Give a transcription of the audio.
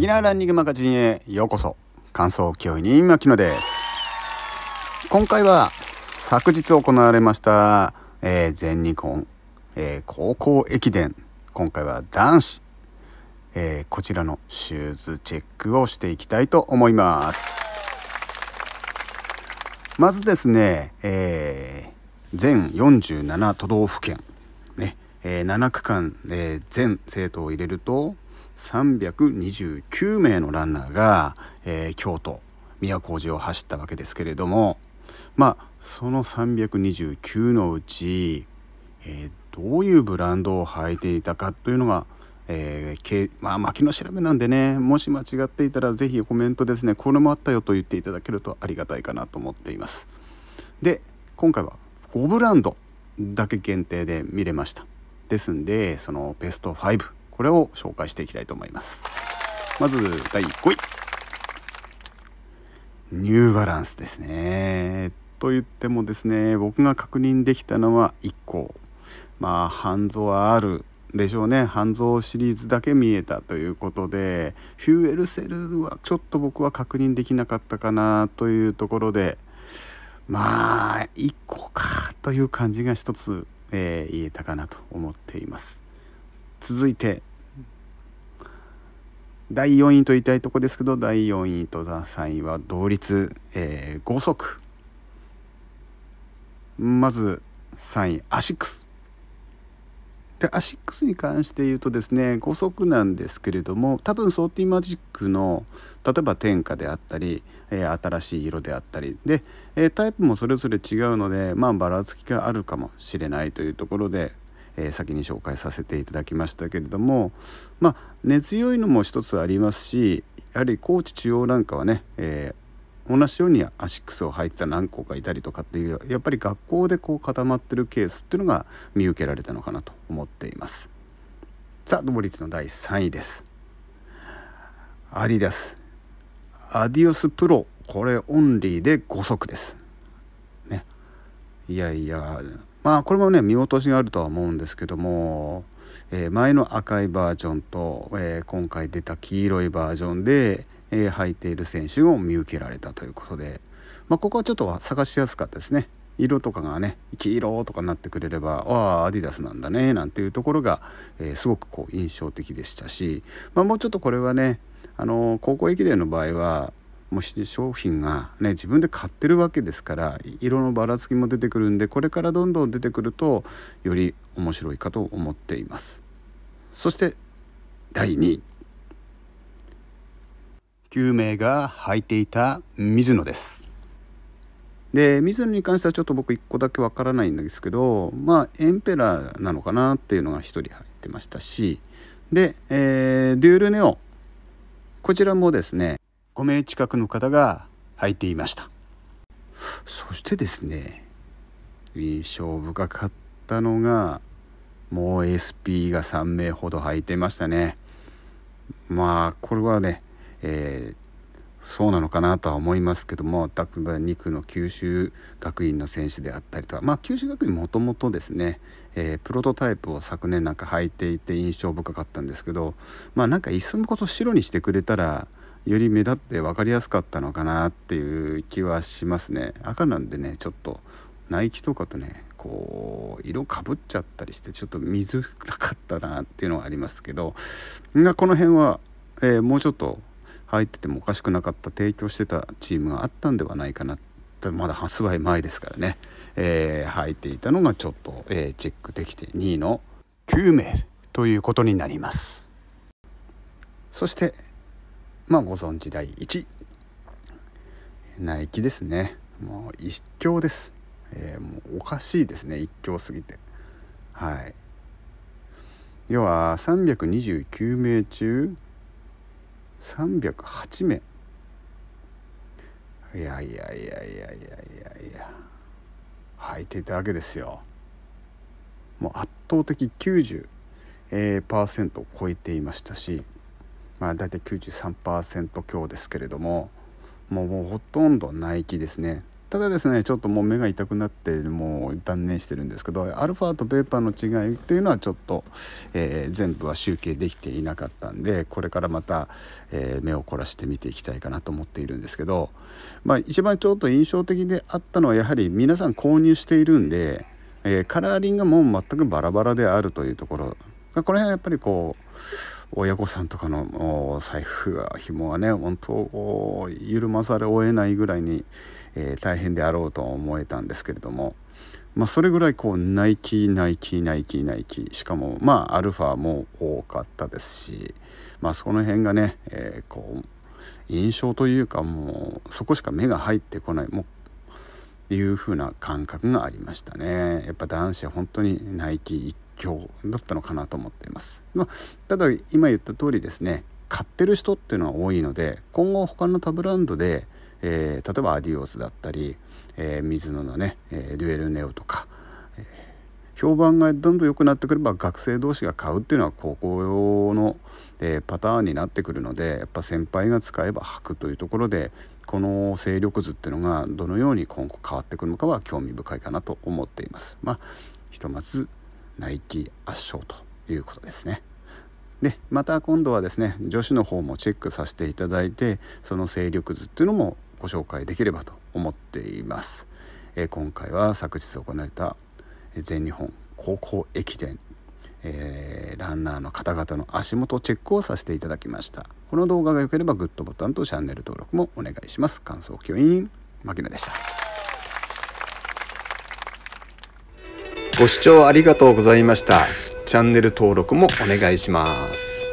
ビギナーランニングマガジンへようこそ感想教員に牧野です今回は昨日行われました、えー、全日本、えー、高校駅伝今回は男子、えー、こちらのシューズチェックをしていきたいと思いますまずですね、え全47都道府県ね、え7区間、え全生徒を入れると329名のランナーが、えー、京都都路を走ったわけですけれどもまあその329のうち、えー、どういうブランドを履いていたかというのが、えー、けまあ巻きの調べなんでねもし間違っていたら是非コメントですねこれもあったよと言っていただけるとありがたいかなと思っています。で今回は5ブランドだけ限定で見れました。ですんでそのベスト5これを紹介していきたいと思いますまず第5位ニューバランスですねと言ってもですね僕が確認できたのは1個まあ半蔵はあるでしょうね半蔵シリーズだけ見えたということでフューエルセルはちょっと僕は確認できなかったかなというところでまあ1個かという感じが一つ、えー、言えたかなと思っています続いて第4位と言いたいとこですけど第4位と第3位は同率、えー、5足まず3位アシックスでアシックスに関して言うとですね5足なんですけれども多分ソーティーマジックの例えば天下であったり、えー、新しい色であったりで、えー、タイプもそれぞれ違うのでまあばらつきがあるかもしれないというところでえ先に紹介させていただきましたけれどもまあ根強いのも一つありますしやはり高知中央なんかはね、えー、同じようにアシックスを履いてた何校かいたりとかっていうやっぱり学校でこう固まってるケースっていうのが見受けられたのかなと思っています。さあ、登率の第3位です。アディダス。アディオスプロ。これオンリーで5足です。ね。いやいや、まあこれもね見落としがあるとは思うんですけども、えー、前の赤いバージョンと、えー、今回出た黄色いバージョンで、えー、履いている選手を見受けられたということで、まあ、ここはちょっと探しやすかったですね。色とかがね黄色とかなってくれればああアディダスなんだねなんていうところが、えー、すごくこう印象的でしたし、まあ、もうちょっとこれはねあの高校駅伝の場合はもし商品がね自分で買ってるわけですから色のばらつきも出てくるんでこれからどんどん出てくるとより面白いかと思っていますそして第2位9が履いていた水野ですで水野に関してはちょっと僕1個だけわからないんですけどまあエンペラーなのかなっていうのが1人入ってましたしで、えー、デュールネオこちらもですね5名近くの方が入っていましたそしてですね印象深かったのがもう SP が3名ほど履いてましたねまあこれはね、えー、そうなのかなとは思いますけども2区の九州学院の選手であったりとかまあ九州学院もともとですね、えー、プロトタイプを昨年なんか履いていて印象深かったんですけどまあなんかいっそのこと白にしてくれたらより目立って分かりやすかったのかなっていう気はしますね赤なんでねちょっとナイキとかとねこう色かぶっちゃったりしてちょっと見づらかったなっていうのはありますけどがこの辺は、えー、もうちょっと入っててもおかしくなかった提供してたチームがあったんではないかなまだ発売前ですからね、えー、入っていたのがちょっと、えー、チェックできて2位の9名ということになりますそしてまあご存知第1ナイキですねもう一強です、えー、もうおかしいですね一強すぎてはい要は329名中308名いやいやいやいやいやいやいや履いていたわけですよもう圧倒的90%、えー、を超えていましたしまあ、大体93%強ですけれどももうもうほとんどな気ですね。ただですねちょっともう目が痛くなってもう断念してるんですけどアルファとベーパーの違いっていうのはちょっと、えー、全部は集計できていなかったんでこれからまた、えー、目を凝らして見ていきたいかなと思っているんですけど、まあ、一番ちょっと印象的であったのはやはり皆さん購入しているんで、えー、カラーリングも全くバラバラであるというところこれはやっぱりこう親御さんとかの財布は紐はね本当緩まざるを得ないぐらいに、えー、大変であろうと思えたんですけれども、まあ、それぐらいこうナイキナイキナイキナイキしかもまあアルファも多かったですし、まあ、その辺がね、えー、こう印象というかもうそこしか目が入ってこないもういう風な感覚がありましたねやっぱ男子は本当にナイキ一強だったのかなと思っています、まあ、ただ今言った通りですね買ってる人っていうのは多いので今後他の他ブランドで、えー、例えばアディオスだったり、えー、水野のね、えー、デュエルネオとか、え評判がどんどん良くなってくれば学生同士が買うっていうのは高校の、えパターンになってくるのでやっぱ先輩が使えば履くというところでこの勢力図っていうのがどのように今後変わってくるのかは興味深いかなと思っています。まあ、ひとまずナイキ圧勝ということですね。でまた今度はですね女子の方もチェックさせていただいてその勢力図っていうのもご紹介できればと思っています。え今回は昨日行われた全日本高校駅伝えー、ランナーの方々の足元チェックをさせていただきましたこの動画が良ければグッドボタンとチャンネル登録もお願いします感想教員牧野でしたご視聴ありがとうございましたチャンネル登録もお願いします